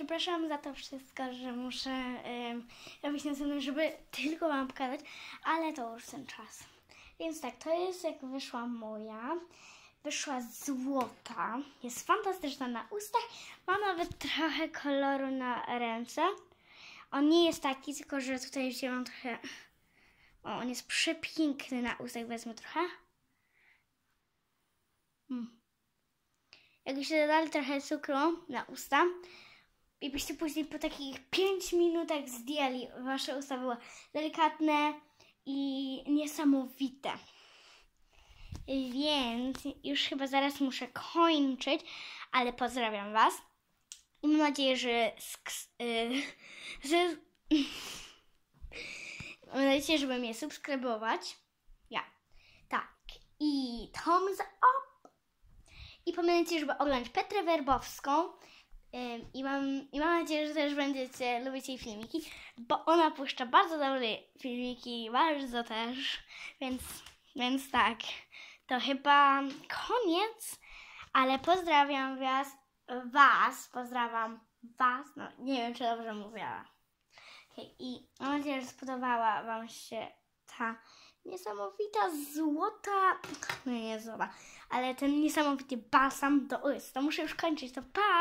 Przepraszam za to wszystko, że muszę um, robić następnym, żeby tylko Wam pokazać, ale to już ten czas. Więc tak, to jest jak wyszła moja. Wyszła złota. Jest fantastyczna na ustach. Ma nawet trochę koloru na ręce. On nie jest taki, tylko że tutaj wzięłam trochę... O, on jest przepiękny na ustach. Wezmę trochę. Hmm. Jak się dodali trochę cukru na usta, i byście później po takich 5 minutach zdjęli. Wasze usta były delikatne i niesamowite. Więc już chyba zaraz muszę kończyć, ale pozdrawiam Was. I mam nadzieję, że, y, że Mam nadzieję, żeby mnie subskrybować. Ja. Tak. I thumbs up. I pamiętajcie, żeby oglądać Petrę Werbowską. I mam, I mam nadzieję, że też będziecie lubić jej filmiki, bo ona puszcza bardzo dobre filmiki, bardzo też, więc, więc tak, to chyba koniec, ale pozdrawiam was, was, pozdrawiam was, no nie wiem, czy dobrze mówiła, I mam nadzieję, że spodobała wam się ta niesamowita złota, no nie złota, ale ten niesamowity balsam do ust. To muszę już kończyć, to pa!